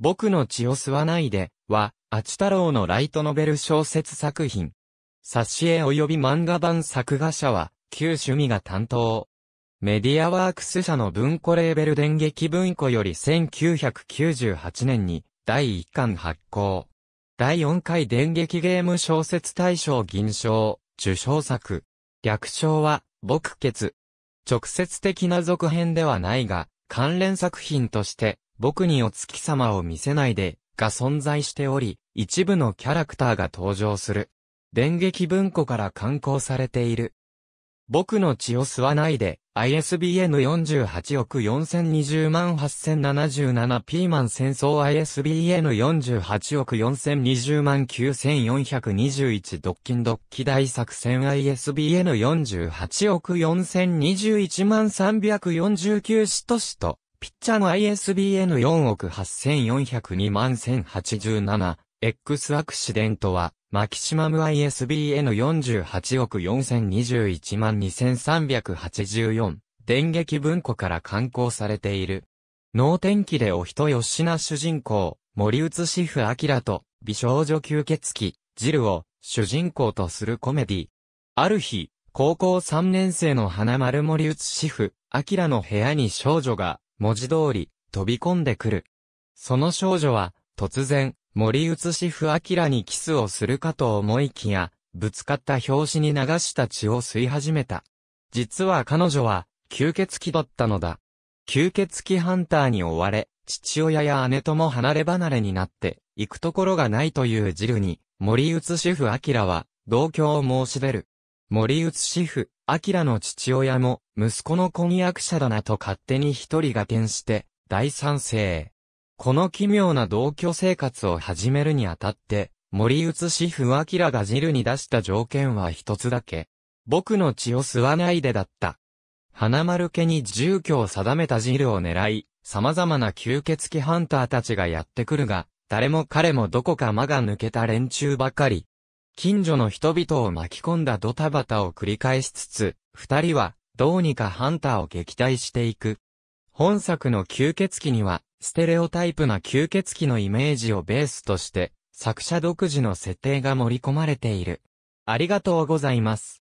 僕の血を吸わないで、は、アチ太郎のライトノベル小説作品。挿絵及び漫画版作画者は、旧趣味が担当。メディアワークス社の文庫レーベル電撃文庫より1998年に第1巻発行。第4回電撃ゲーム小説大賞銀賞、受賞作。略称は、僕決。直接的な続編ではないが、関連作品として、僕にお月様を見せないで、が存在しており、一部のキャラクターが登場する。電撃文庫から刊行されている。僕の血を吸わないで、ISBN48 億4020万 8077P マン戦争 ISBN48 億4020万9421ドッキンドッキ大作戦 ISBN48 億4021万349シトシトピッチャーの ISBN4 億8402万 1087X アクシデントは、マキシマム ISBN48 億4021万2384。電撃文庫から刊行されている。能天気でお人よしな主人公、森内アキ明と美少女吸血鬼、ジルを主人公とするコメディ。ある日、高校3年生の花丸森内アキ明の部屋に少女が文字通り、飛び込んでくる。その少女は、突然、森写し不明にキスをするかと思いきや、ぶつかった拍子に流した血を吸い始めた。実は彼女は、吸血鬼だったのだ。吸血鬼ハンターに追われ、父親や姉とも離れ離れになって、行くところがないというジルに、森写し不明は、同居を申し出る。森内志夫、明の父親も、息子の婚約者だなと勝手に一人が転して、大賛成。この奇妙な同居生活を始めるにあたって、森内志夫明がジルに出した条件は一つだけ。僕の血を吸わないでだった。花丸家に住居を定めたジルを狙い、様々な吸血鬼ハンターたちがやってくるが、誰も彼もどこか間が抜けた連中ばかり。近所の人々を巻き込んだドタバタを繰り返しつつ、二人は、どうにかハンターを撃退していく。本作の吸血鬼には、ステレオタイプな吸血鬼のイメージをベースとして、作者独自の設定が盛り込まれている。ありがとうございます。